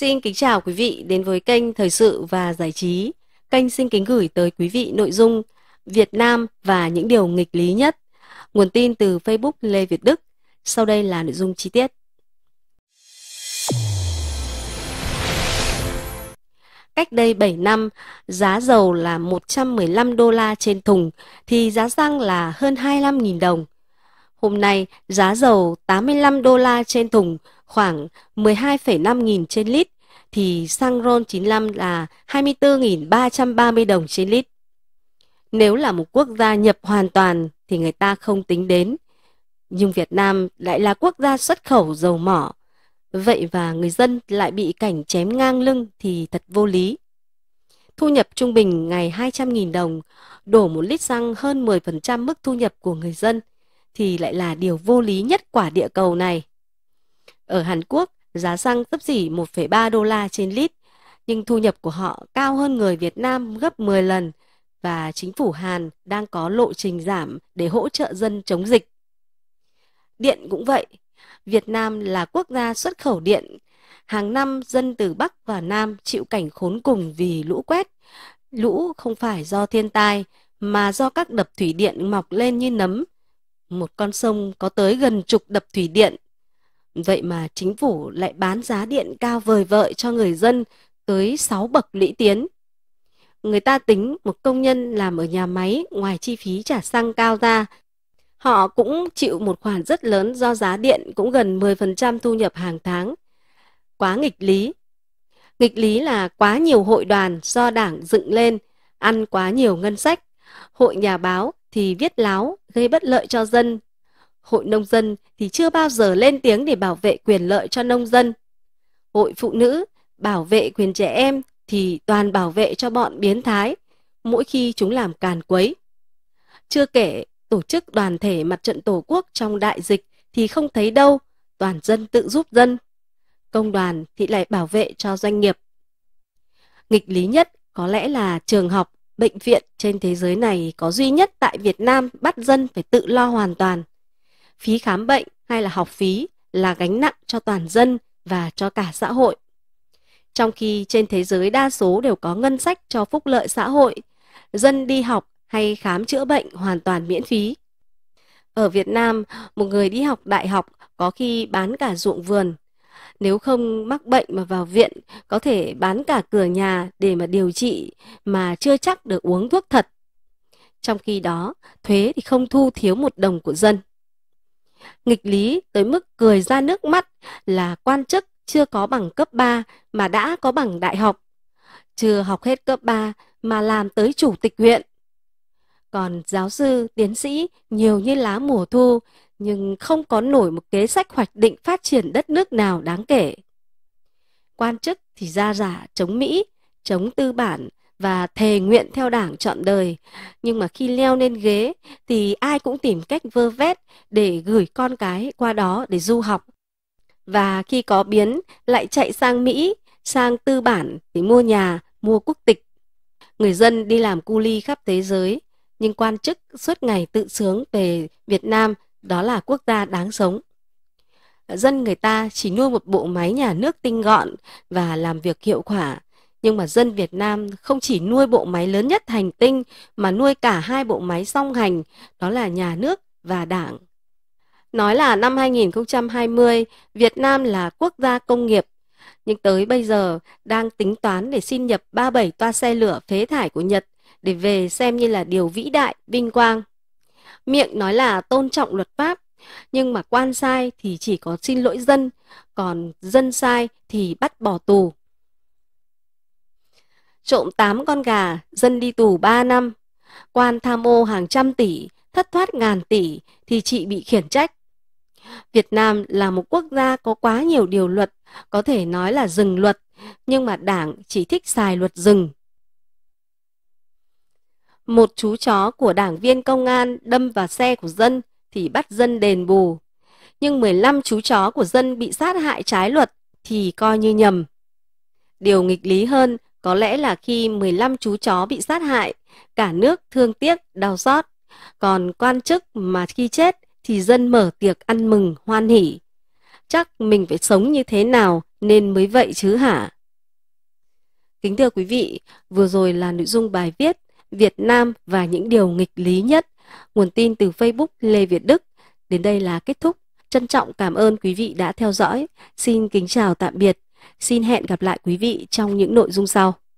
Xin kính chào quý vị đến với kênh Thời sự và Giải trí. Kênh xin kính gửi tới quý vị nội dung Việt Nam và những điều nghịch lý nhất. Nguồn tin từ Facebook Lê Việt Đức. Sau đây là nội dung chi tiết. Cách đây 7 năm, giá dầu là 115 đô la trên thùng thì giá xăng là hơn 25.000 đồng. Hôm nay, giá dầu 85 đô la trên thùng, khoảng 12,5 nghìn trên lít, thì xăng RON 95 là 24.330 đồng trên lít. Nếu là một quốc gia nhập hoàn toàn thì người ta không tính đến. Nhưng Việt Nam lại là quốc gia xuất khẩu dầu mỏ. Vậy và người dân lại bị cảnh chém ngang lưng thì thật vô lý. Thu nhập trung bình ngày 200.000 đồng, đổ một lít xăng hơn 10% mức thu nhập của người dân – thì lại là điều vô lý nhất quả địa cầu này. Ở Hàn Quốc, giá xăng tấp dỉ 1,3 đô la trên lít, nhưng thu nhập của họ cao hơn người Việt Nam gấp 10 lần và chính phủ Hàn đang có lộ trình giảm để hỗ trợ dân chống dịch. Điện cũng vậy, Việt Nam là quốc gia xuất khẩu điện. Hàng năm dân từ Bắc và Nam chịu cảnh khốn cùng vì lũ quét. Lũ không phải do thiên tai mà do các đập thủy điện mọc lên như nấm một con sông có tới gần chục đập thủy điện. Vậy mà chính phủ lại bán giá điện cao vời vợi cho người dân tới 6 bậc lũy tiến. Người ta tính một công nhân làm ở nhà máy ngoài chi phí trả xăng cao ra, họ cũng chịu một khoản rất lớn do giá điện cũng gần 10% thu nhập hàng tháng. Quá nghịch lý. Nghịch lý là quá nhiều hội đoàn do đảng dựng lên, ăn quá nhiều ngân sách. Hội nhà báo thì viết láo gây bất lợi cho dân. Hội nông dân thì chưa bao giờ lên tiếng để bảo vệ quyền lợi cho nông dân. Hội phụ nữ bảo vệ quyền trẻ em thì toàn bảo vệ cho bọn biến thái mỗi khi chúng làm càn quấy. Chưa kể, tổ chức đoàn thể mặt trận Tổ quốc trong đại dịch thì không thấy đâu, toàn dân tự giúp dân. Công đoàn thì lại bảo vệ cho doanh nghiệp. Nghịch lý nhất có lẽ là trường học bệnh viện trên thế giới này có duy nhất tại Việt Nam bắt dân phải tự lo hoàn toàn. Phí khám bệnh hay là học phí là gánh nặng cho toàn dân và cho cả xã hội. Trong khi trên thế giới đa số đều có ngân sách cho phúc lợi xã hội, dân đi học hay khám chữa bệnh hoàn toàn miễn phí. Ở Việt Nam, một người đi học đại học có khi bán cả ruộng vườn, nếu không mắc bệnh mà vào viện có thể bán cả cửa nhà để mà điều trị mà chưa chắc được uống thuốc thật. Trong khi đó, thuế thì không thu thiếu một đồng của dân. Nghịch lý tới mức cười ra nước mắt là quan chức chưa có bằng cấp 3 mà đã có bằng đại học. Chưa học hết cấp 3 mà làm tới chủ tịch huyện còn giáo sư, tiến sĩ nhiều như lá mùa thu, nhưng không có nổi một kế sách hoạch định phát triển đất nước nào đáng kể. Quan chức thì ra giả chống Mỹ, chống tư bản và thề nguyện theo đảng chọn đời. Nhưng mà khi leo lên ghế thì ai cũng tìm cách vơ vét để gửi con cái qua đó để du học. Và khi có biến lại chạy sang Mỹ, sang tư bản để mua nhà, mua quốc tịch. Người dân đi làm cu ly khắp thế giới nhưng quan chức suốt ngày tự sướng về Việt Nam đó là quốc gia đáng sống. Dân người ta chỉ nuôi một bộ máy nhà nước tinh gọn và làm việc hiệu quả, nhưng mà dân Việt Nam không chỉ nuôi bộ máy lớn nhất hành tinh mà nuôi cả hai bộ máy song hành, đó là nhà nước và đảng. Nói là năm 2020, Việt Nam là quốc gia công nghiệp, nhưng tới bây giờ đang tính toán để xin nhập 37 toa xe lửa phế thải của Nhật – để về xem như là điều vĩ đại, vinh quang. Miệng nói là tôn trọng luật pháp, nhưng mà quan sai thì chỉ có xin lỗi dân, còn dân sai thì bắt bỏ tù. Trộm 8 con gà, dân đi tù 3 năm. Quan tham ô hàng trăm tỷ, thất thoát ngàn tỷ thì chị bị khiển trách. Việt Nam là một quốc gia có quá nhiều điều luật, có thể nói là rừng luật, nhưng mà Đảng chỉ thích xài luật rừng một chú chó của đảng viên công an đâm vào xe của dân thì bắt dân đền bù. Nhưng 15 chú chó của dân bị sát hại trái luật thì coi như nhầm. Điều nghịch lý hơn có lẽ là khi 15 chú chó bị sát hại, cả nước thương tiếc, đau xót. Còn quan chức mà khi chết thì dân mở tiệc ăn mừng, hoan hỉ. Chắc mình phải sống như thế nào nên mới vậy chứ hả? Kính thưa quý vị, vừa rồi là nội dung bài viết Việt Nam và những điều nghịch lý nhất. Nguồn tin từ Facebook Lê Việt Đức. Đến đây là kết thúc. Trân trọng cảm ơn quý vị đã theo dõi. Xin kính chào tạm biệt. Xin hẹn gặp lại quý vị trong những nội dung sau.